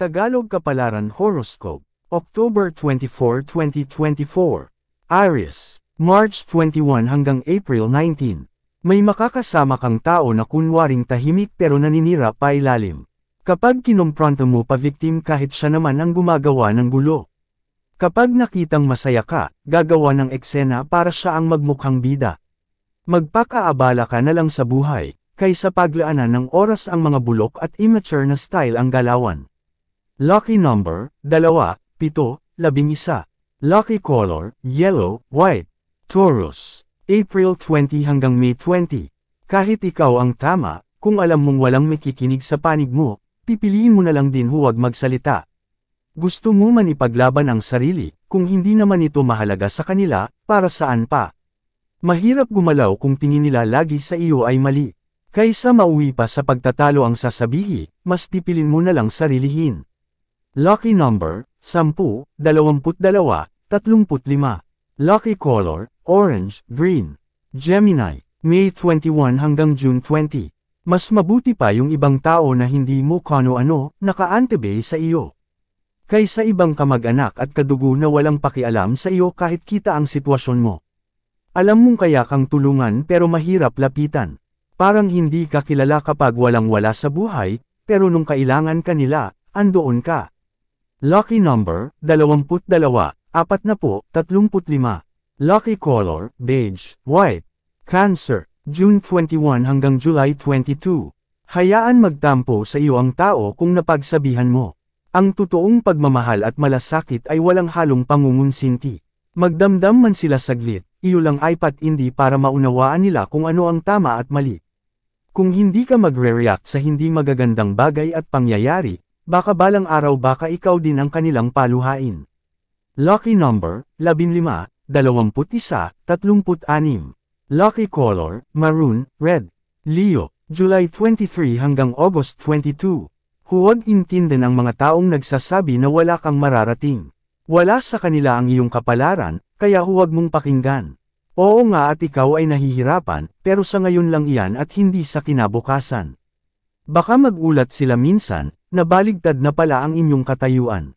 Tagalog Kapalaran Horoscope, October 24, 2024. Aries, March 21 hanggang April 19. May makakasama kang tao na kunwaring tahimik pero naninira pa ilalim. Kapag kinompronto mo pa victim kahit siya naman ang gumagawa ng gulo. Kapag nakitang masaya ka, gagawa ng eksena para siya ang magmukhang bida. Magpakaabala ka na lang sa buhay, kaysa paglaanan ng oras ang mga bulok at immature na style ang galawan. Lucky number, 2, 7, 11. Lucky color, yellow, white. Taurus. April 20 hanggang May 20. Kahit ikaw ang tama, kung alam mong walang makikinig sa panig mo, pipiliin mo na lang din huwag magsalita. Gusto mo man ipaglaban ang sarili, kung hindi naman ito mahalaga sa kanila, para saan pa. Mahirap gumalaw kung tingin nila lagi sa iyo ay mali. Kaysa mauwi pa sa pagtatalo ang sasabihi, mas pipilin mo na lang sarilihin. Lucky number, 10, 22, 35. Lucky color, orange, green. Gemini, May 21 hanggang June 20. Mas mabuti pa yung ibang tao na hindi mo kano-ano, naka nakaantebe sa iyo. Kaysa ibang kamag-anak at kadugo na walang pakialam sa iyo kahit kita ang sitwasyon mo. Alam mong kaya kang tulungan pero mahirap lapitan. Parang hindi ka kilala kapag walang wala sa buhay, pero nung kailangan kanila, andoon ka. Lucky number, 22, 40 na po, 35. Lucky color, beige, white. Cancer, June 21 hanggang July 22. Hayaan magtampo sa iyo ang tao kung napagsabihan mo. Ang totoong pagmamahal at malasakit ay walang halong pangungunsinti. Magdamdam man sila saglit, iyo lang ay hindi para maunawaan nila kung ano ang tama at mali. Kung hindi ka magre-react sa hindi magagandang bagay at pangyayari, Baka balang araw baka ikaw din ang kanilang paluhain. Lucky number, 15, 21, 36. Lucky color, maroon, red. Leo, July 23 hanggang August 22. Huwag intindan ang mga taong nagsasabi na wala kang mararating. Wala sa kanila ang iyong kapalaran, kaya huwag mong pakinggan. Oo nga at ikaw ay nahihirapan, pero sa ngayon lang iyan at hindi sa kinabukasan. Baka magulat sila minsan, na baligtad na pala ang inyong katayuan.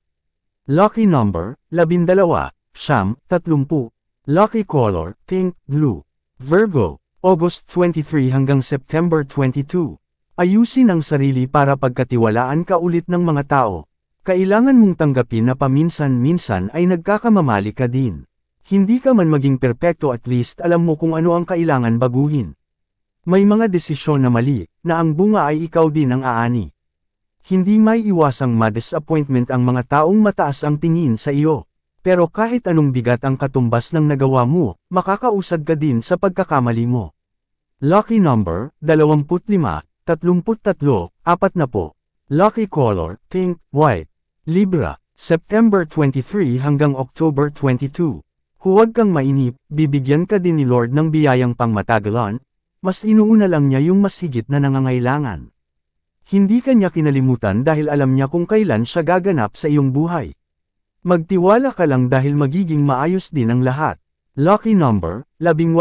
Lucky number, labindalawa, siyam, tatlumpu. Lucky color, pink, blue. Virgo, August 23 hanggang September 22. Ayusin ang sarili para pagkatiwalaan ka ulit ng mga tao. Kailangan mong tanggapin na paminsan-minsan ay nagkakamamali ka din. Hindi ka man maging perpekto at least alam mo kung ano ang kailangan baguhin. May mga desisyon na mali, na ang bunga ay ikaw din ang aani. Hindi may iwasang ma-disappointment ang mga taong mataas ang tingin sa iyo. Pero kahit anong bigat ang katumbas ng nagawa mo, makakausad ka din sa pagkakamali mo. Lucky number, 25, 33, na po. Lucky color, pink, white. Libra, September 23 hanggang October 22. Huwag kang mainip, bibigyan ka din ni Lord ng biyayang pangmatagalan, mas inuuna lang niya yung mas higit na nangangailangan. Hindi kanya kinalimutan dahil alam niya kung kailan siya gaganap sa iyong buhay. Magtiwala ka lang dahil magiging maayos din ang lahat. Lucky number, 18,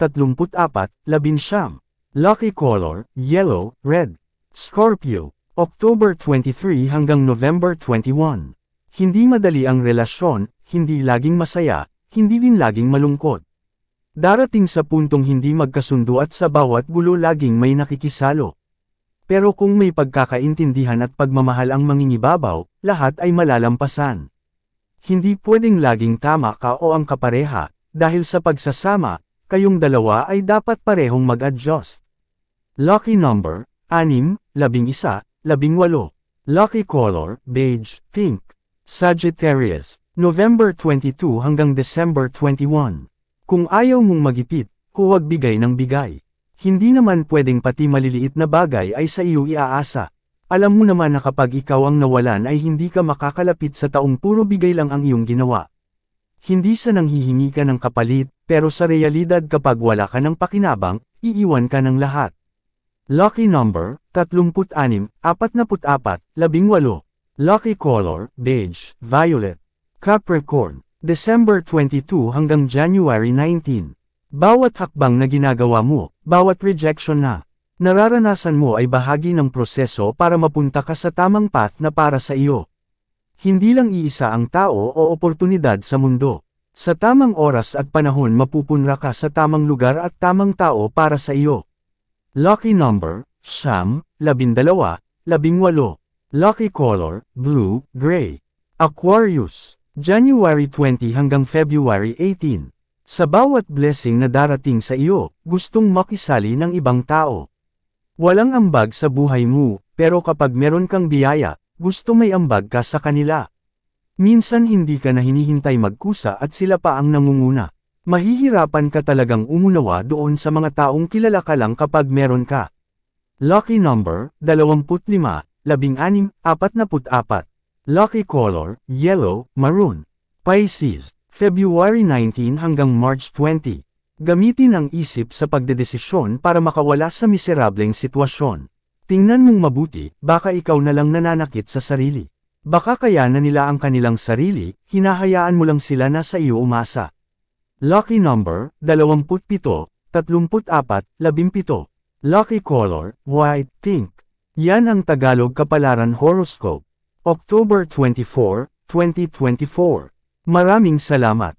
34, 19. Lucky color, yellow, red. Scorpio, October 23 hanggang November 21. Hindi madali ang relasyon, hindi laging masaya, hindi din laging malungkot. Darating sa puntong hindi magkasundo at sa bawat gulo laging may nakikisalo. Pero kung may pagkakaintindihan at pagmamahal ang mangingibabaw, lahat ay malalampasan. Hindi pwedeng laging tama ka o ang kapareha, dahil sa pagsasama, kayong dalawa ay dapat parehong mag-adjust. Lucky number, 6, 11, 18. Lucky color, beige, pink. Sagittarius, November 22 hanggang December 21. Kung ayaw mong magipit, huwag bigay ng bigay. Hindi naman pwedeng pati maliliit na bagay ay sa iyo iaasa. Alam mo naman na kapag ikaw ang nawalan ay hindi ka makakalapit sa taong puro bigay lang ang iyong ginawa. Hindi sa nanghihingi ka ng kapalit, pero sa realidad kapag wala ka ng pakinabang, iiwan ka ng lahat. Lucky number, 36, 44, 18. Lucky color, beige, violet. Capricorn. December 22 hanggang January 19. Bawat hakbang na ginagawa mo, bawat rejection na nararanasan mo ay bahagi ng proseso para mapunta ka sa tamang path na para sa iyo. Hindi lang iisa ang tao o oportunidad sa mundo. Sa tamang oras at panahon mapupunra ka sa tamang lugar at tamang tao para sa iyo. Lucky number, siyam, labindalawa, labingwalo. Lucky color, blue, gray. Aquarius January 20 hanggang February 18. Sa bawat blessing na darating sa iyo, gustong makisali ng ibang tao. Walang ambag sa buhay mo, pero kapag meron kang biyaya, gusto may ambag ka sa kanila. Minsan hindi ka na hinihintay magkusa at sila pa ang nangunguna. Mahihirapan ka talagang umunawa doon sa mga taong kilala ka lang kapag meron ka. Lucky number, 25, 16, 44. Lucky color, yellow, maroon. Pisces, February 19 hanggang March 20. Gamitin ang isip sa pagdedesisyon para makawala sa miserableng sitwasyon. Tingnan mong mabuti, baka ikaw na lang nananakit sa sarili. Baka kaya na nila ang kanilang sarili, hinahayaan mo lang sila na sa iyo umasa. Lucky number, 27, 34, 17. Lucky color, white, pink. Yan ang Tagalog kapalaran horoscope. October 24, 2024. Maraming salamat.